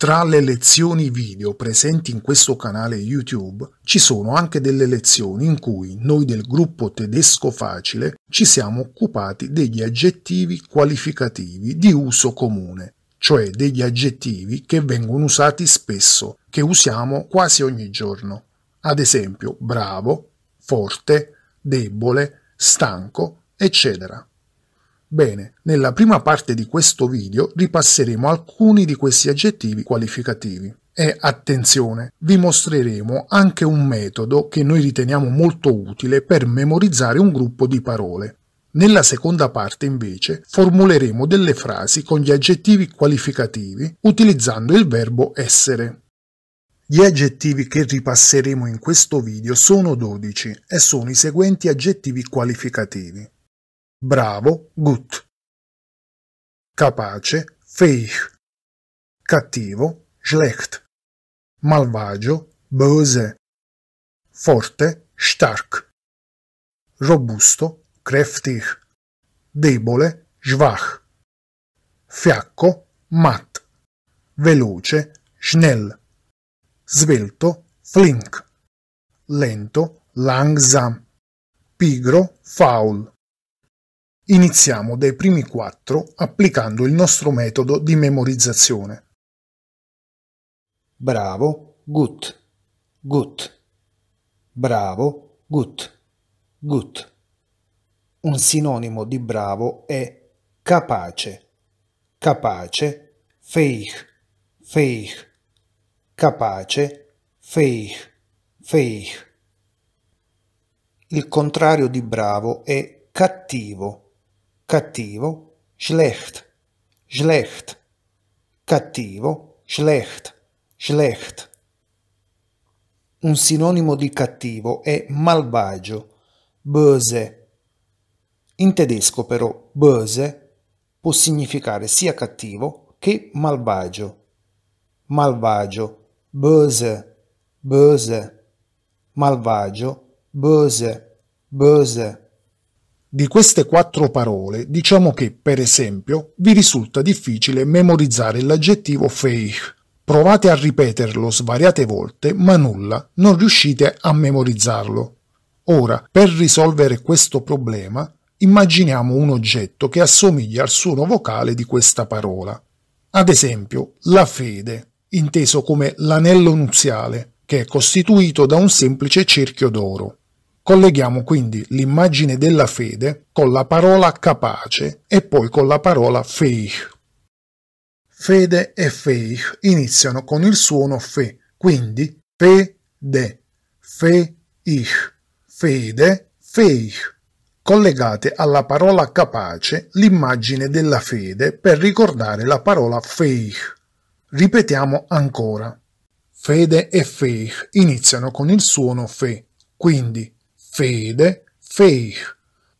Tra le lezioni video presenti in questo canale YouTube ci sono anche delle lezioni in cui noi del gruppo tedesco facile ci siamo occupati degli aggettivi qualificativi di uso comune, cioè degli aggettivi che vengono usati spesso, che usiamo quasi ogni giorno. Ad esempio bravo, forte, debole, stanco, eccetera. Bene, nella prima parte di questo video ripasseremo alcuni di questi aggettivi qualificativi. E attenzione, vi mostreremo anche un metodo che noi riteniamo molto utile per memorizzare un gruppo di parole. Nella seconda parte, invece, formuleremo delle frasi con gli aggettivi qualificativi utilizzando il verbo essere. Gli aggettivi che ripasseremo in questo video sono 12 e sono i seguenti aggettivi qualificativi bravo, gut, capace, fähig, cattivo, schlecht, malvagio, böse, forte, stark, robusto, kräftig, debole, schwach, fiacco, matt, veloce, schnell, svelto, flink, lento, langsam, pigro, faul, Iniziamo dai primi quattro applicando il nostro metodo di memorizzazione. Bravo, gut, gut. Bravo, gut, gut. Un sinonimo di bravo è capace, capace, fähig, fähig, capace, fähig, fähig. Il contrario di bravo è cattivo cattivo, schlecht, schlecht, cattivo, schlecht, schlecht. Un sinonimo di cattivo è malvagio, böse. In tedesco però böse può significare sia cattivo che malvagio. Malvagio, böse, böse, malvagio, böse, böse. Di queste quattro parole diciamo che, per esempio, vi risulta difficile memorizzare l'aggettivo feich. Provate a ripeterlo svariate volte, ma nulla, non riuscite a memorizzarlo. Ora, per risolvere questo problema, immaginiamo un oggetto che assomiglia al suono vocale di questa parola. Ad esempio, la fede, inteso come l'anello nuziale, che è costituito da un semplice cerchio d'oro. Colleghiamo quindi l'immagine della fede con la parola capace e poi con la parola feich. Fede e feich iniziano con il suono fe, quindi fede, feich, fede, feich. Collegate alla parola capace l'immagine della fede per ricordare la parola feich. Ripetiamo ancora. Fede e feich iniziano con il suono fe, quindi fede, feich.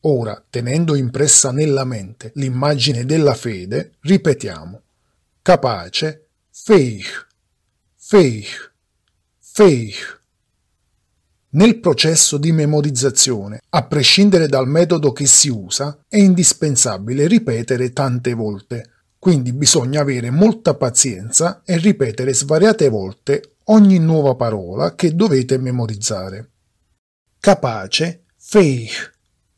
Ora, tenendo impressa nella mente l'immagine della fede, ripetiamo capace, feich, feich, feich. Nel processo di memorizzazione, a prescindere dal metodo che si usa, è indispensabile ripetere tante volte, quindi bisogna avere molta pazienza e ripetere svariate volte ogni nuova parola che dovete memorizzare capace, feich,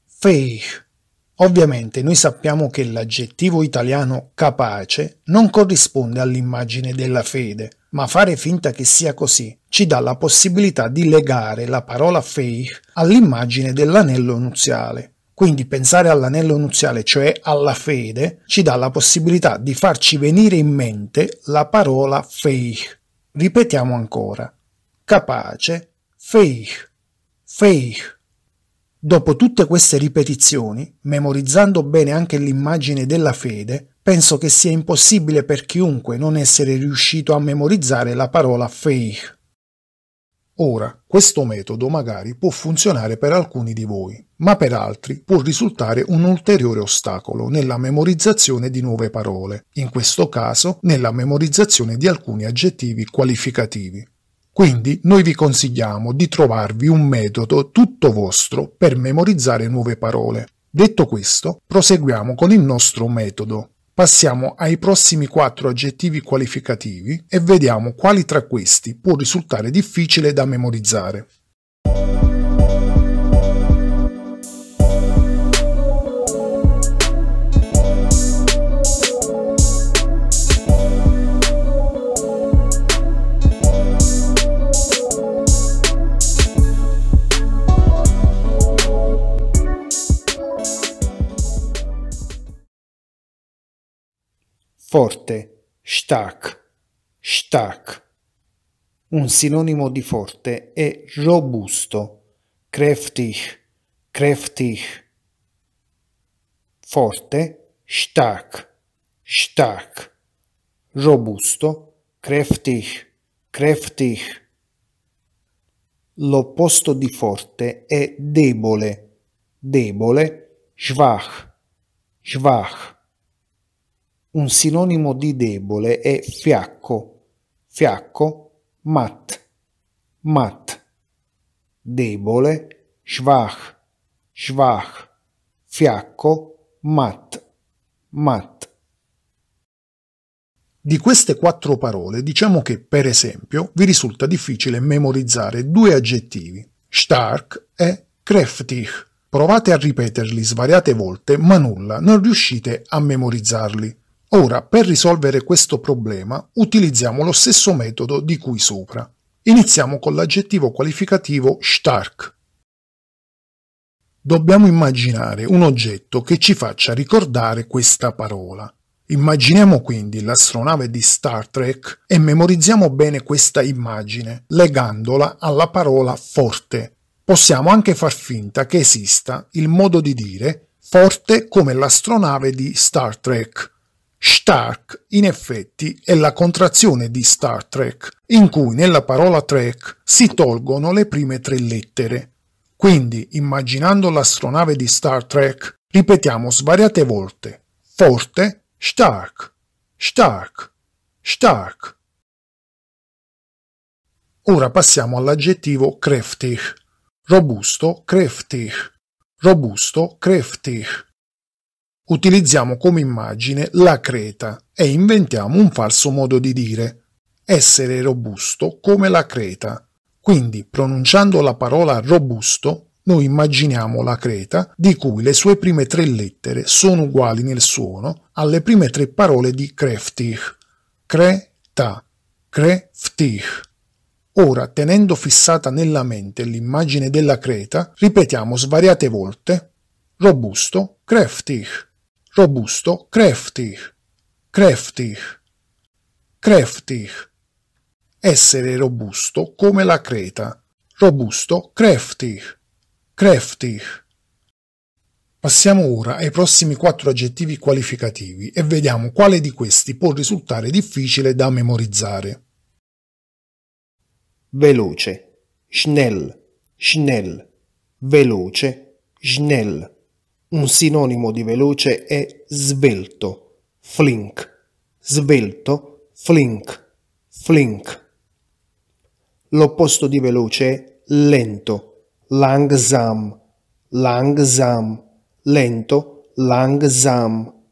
feich. Ovviamente noi sappiamo che l'aggettivo italiano capace non corrisponde all'immagine della fede, ma fare finta che sia così ci dà la possibilità di legare la parola feich all'immagine dell'anello nuziale. Quindi pensare all'anello nuziale, cioè alla fede, ci dà la possibilità di farci venire in mente la parola feich. Ripetiamo ancora. Capace, feich. Fake. Dopo tutte queste ripetizioni, memorizzando bene anche l'immagine della fede, penso che sia impossibile per chiunque non essere riuscito a memorizzare la parola fake. Ora, questo metodo magari può funzionare per alcuni di voi, ma per altri può risultare un ulteriore ostacolo nella memorizzazione di nuove parole, in questo caso nella memorizzazione di alcuni aggettivi qualificativi. Quindi noi vi consigliamo di trovarvi un metodo tutto vostro per memorizzare nuove parole. Detto questo, proseguiamo con il nostro metodo. Passiamo ai prossimi quattro aggettivi qualificativi e vediamo quali tra questi può risultare difficile da memorizzare. Forte, stark, stark. Un sinonimo di forte è robusto, kräftig, kräftig. Forte, stark, stark. Robusto, kräftig, kräftig. L'opposto di forte è debole, debole, schwach, schwach. Un sinonimo di debole è fiacco, fiacco, mat, mat, debole, schwach, schwach, fiacco, mat, mat. Di queste quattro parole diciamo che, per esempio, vi risulta difficile memorizzare due aggettivi, stark e kräftig. Provate a ripeterli svariate volte, ma nulla, non riuscite a memorizzarli. Ora, per risolvere questo problema, utilizziamo lo stesso metodo di cui sopra. Iniziamo con l'aggettivo qualificativo stark. Dobbiamo immaginare un oggetto che ci faccia ricordare questa parola. Immaginiamo quindi l'astronave di Star Trek e memorizziamo bene questa immagine, legandola alla parola forte. Possiamo anche far finta che esista il modo di dire forte come l'astronave di Star Trek, Stark, in effetti, è la contrazione di Star Trek, in cui nella parola Trek si tolgono le prime tre lettere. Quindi, immaginando l'astronave di Star Trek, ripetiamo svariate volte. Forte, Stark, Stark, Stark. Ora passiamo all'aggettivo kräftig. Robusto, kräftig. Robusto, kräftig. Utilizziamo come immagine la creta e inventiamo un falso modo di dire, essere robusto come la creta. Quindi, pronunciando la parola robusto, noi immaginiamo la creta di cui le sue prime tre lettere sono uguali nel suono alle prime tre parole di kreftich. Creta, kreftich. Ora, tenendo fissata nella mente l'immagine della creta, ripetiamo svariate volte robusto, kreftig robusto, kräftig, kräftig, kräftig. Essere robusto come la creta, robusto, kräftig, kräftig. Passiamo ora ai prossimi quattro aggettivi qualificativi e vediamo quale di questi può risultare difficile da memorizzare. Veloce, schnell, schnell, veloce, schnell. Un sinonimo di veloce è svelto, flink, svelto, flink, flink. L'opposto di veloce è lento, langsam, langsam, lento, langsam.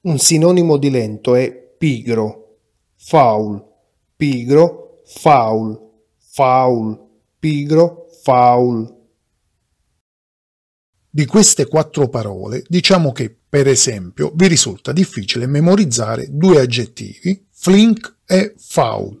Un sinonimo di lento è pigro, foul, pigro, foul, foul, pigro, foul. Di queste quattro parole diciamo che, per esempio, vi risulta difficile memorizzare due aggettivi, flink e foul.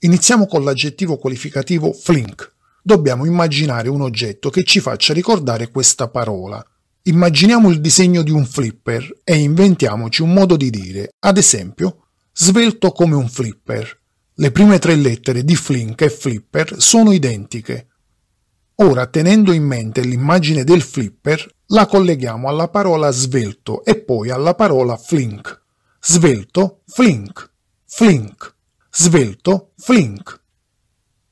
Iniziamo con l'aggettivo qualificativo flink. Dobbiamo immaginare un oggetto che ci faccia ricordare questa parola. Immaginiamo il disegno di un flipper e inventiamoci un modo di dire, ad esempio, svelto come un flipper. Le prime tre lettere di flink e flipper sono identiche, Ora, tenendo in mente l'immagine del flipper, la colleghiamo alla parola svelto e poi alla parola flink. Svelto, flink, flink, svelto, flink.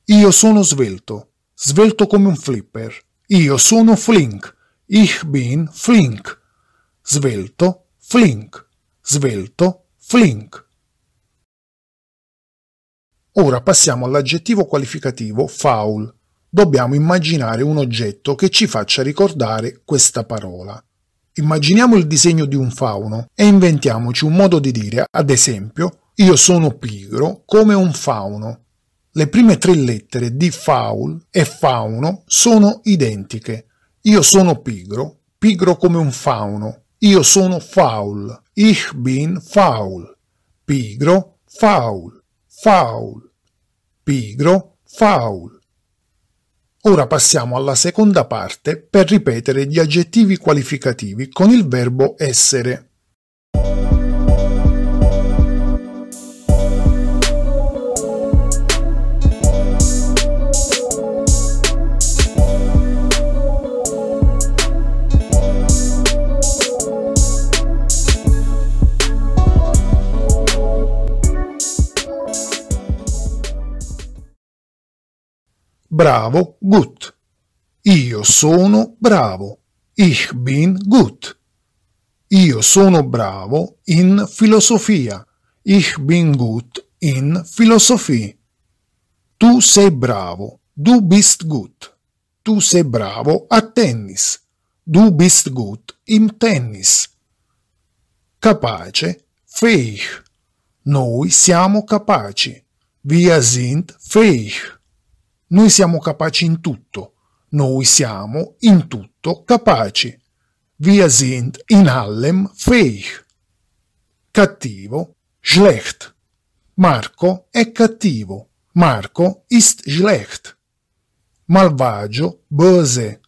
Io sono svelto, svelto come un flipper. Io sono flink, ich bin flink. Svelto, flink, svelto, flink. Ora passiamo all'aggettivo qualificativo foul dobbiamo immaginare un oggetto che ci faccia ricordare questa parola. Immaginiamo il disegno di un fauno e inventiamoci un modo di dire, ad esempio, io sono pigro come un fauno. Le prime tre lettere di faul e fauno sono identiche. Io sono pigro, pigro come un fauno. Io sono faul, ich bin faul. Pigro, faul, faul. Pigro, faul. Ora passiamo alla seconda parte per ripetere gli aggettivi qualificativi con il verbo essere. bravo gut. Io sono bravo. Ich bin gut. Io sono bravo in filosofia. Ich bin gut in Philosophie. Tu sei bravo. Du bist gut. Tu sei bravo a tennis. Du bist gut im tennis. Capace, fähig. Noi siamo capaci. Wir sind fähig. Noi siamo capaci in tutto. Noi siamo in tutto capaci. Wir sind in allem fähig. Cattivo, schlecht. Marco è cattivo. Marco ist schlecht. Malvagio, böse.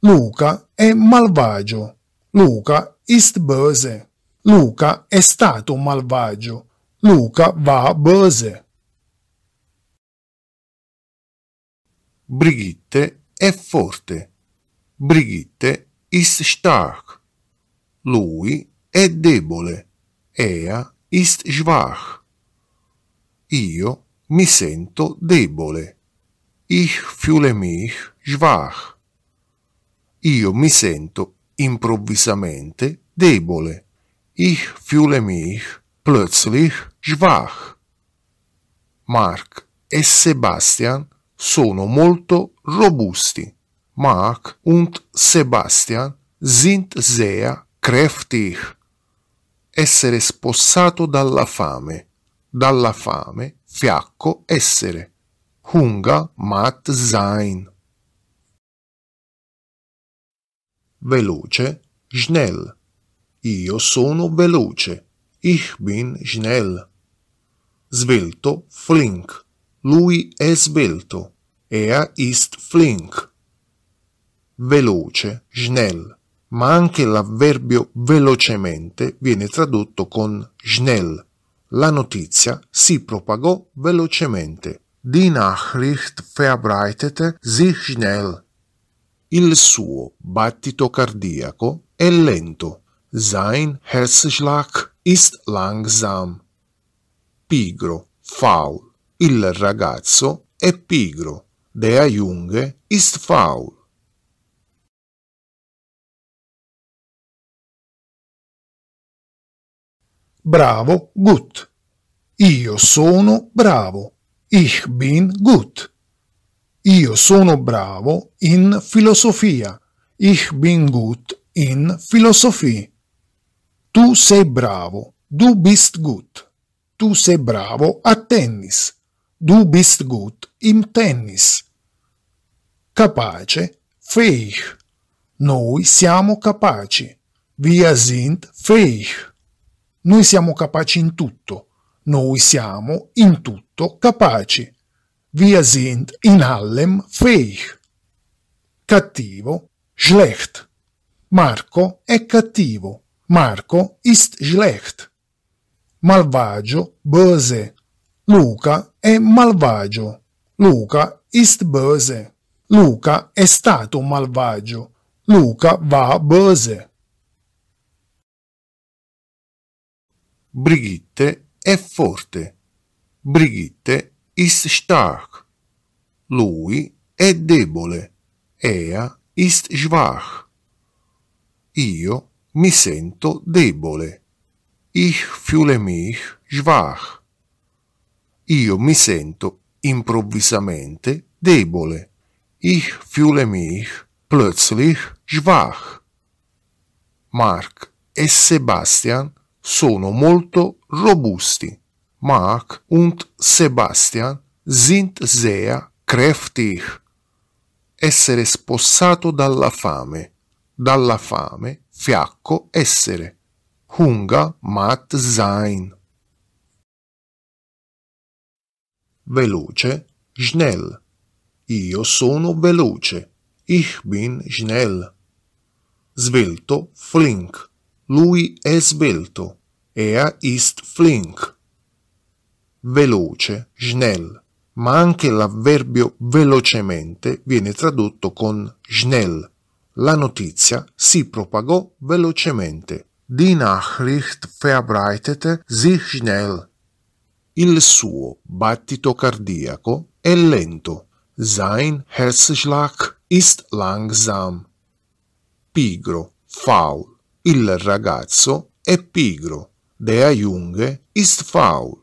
Luca è malvagio. Luca ist böse. Luca è stato malvagio. Luca va böse. Brigitte è forte. Brigitte ist stark. Lui è debole. Er ist schwach. Io mi sento debole. Ich fühle mich schwach. Io mi sento improvvisamente debole. Ich fühle mich plötzlich schwach. Mark e Sebastian sono molto robusti. Mark und Sebastian sind sehr kräftig. Essere spossato dalla fame. Dalla fame, fiacco, essere. Hunger macht sein. Veloce, schnell. Io sono veloce. Ich bin schnell. Svelto, flink. Lui è svelto, er ist flink. Veloce, schnell, ma anche l'avverbio velocemente viene tradotto con schnell. La notizia si propagò velocemente. Die Nachricht verbreitete sich schnell. Il suo battito cardiaco è lento. Sein Herzschlag ist langsam. Pigro, faul, il ragazzo è pigro. Der Junge ist faul. Bravo, gut. Io sono bravo. Ich bin gut. Io sono bravo in filosofia. Ich bin gut in Philosophie. Tu sei bravo. Du bist gut. Tu sei bravo a tennis. Du bist gut im tennis. Capace, fähig. Noi siamo capaci. Wir sind fähig. Noi siamo capaci in tutto. Noi siamo in tutto capaci. Wir sind in allem fähig. Cattivo, schlecht. Marco è cattivo. Marco ist schlecht. Malvagio, böse. Luca è malvagio. Luca ist böse. Luca è stato malvagio. Luca va böse. Brigitte è forte. Brigitte ist stark. Lui è debole. Ea ist schwach. Io mi sento debole. Ich fühle mich schwach io mi sento improvvisamente debole. Ich fühle mich plötzlich schwach. Mark e Sebastian sono molto robusti. Mark und Sebastian sind sehr kräftig. Essere spossato dalla fame. Dalla fame, fiacco essere. Hunger macht sein. veloce, schnell. Io sono veloce. Ich bin schnell. Svelto, flink. Lui è svelto. Er ist flink. Veloce, schnell. Ma anche l'avverbio velocemente viene tradotto con schnell. La notizia si propagò velocemente. Die Nachricht verbreitete sich schnell. Il suo battito cardiaco è lento. Sein Herzschlag ist langsam. Pigro, faul. Il ragazzo è pigro. Der Junge ist faul.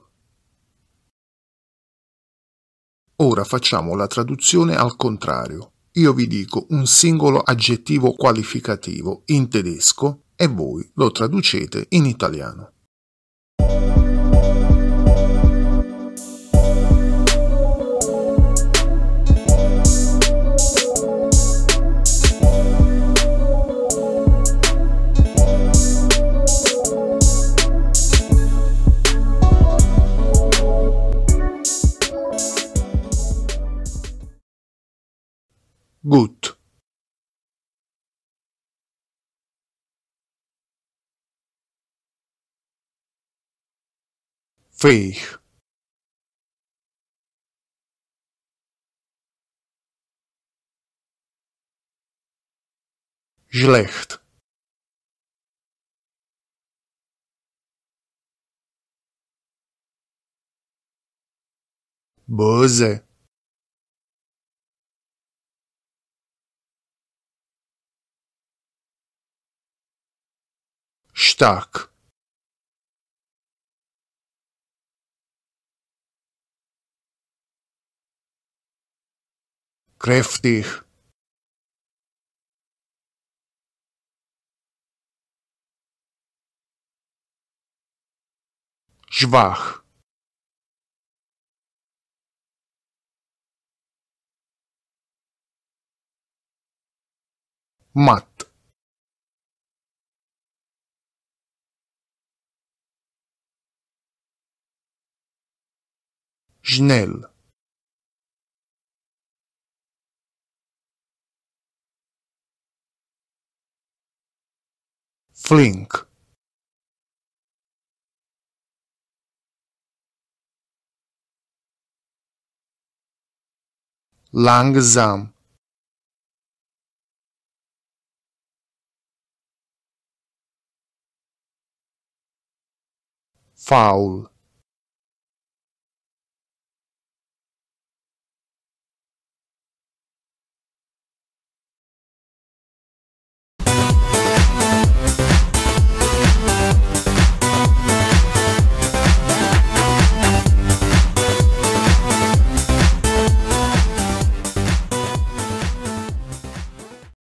Ora facciamo la traduzione al contrario. Io vi dico un singolo aggettivo qualificativo in tedesco e voi lo traducete in italiano. faith Žlecht Böse stark kräftig schwach matt Schnell flink langsam faul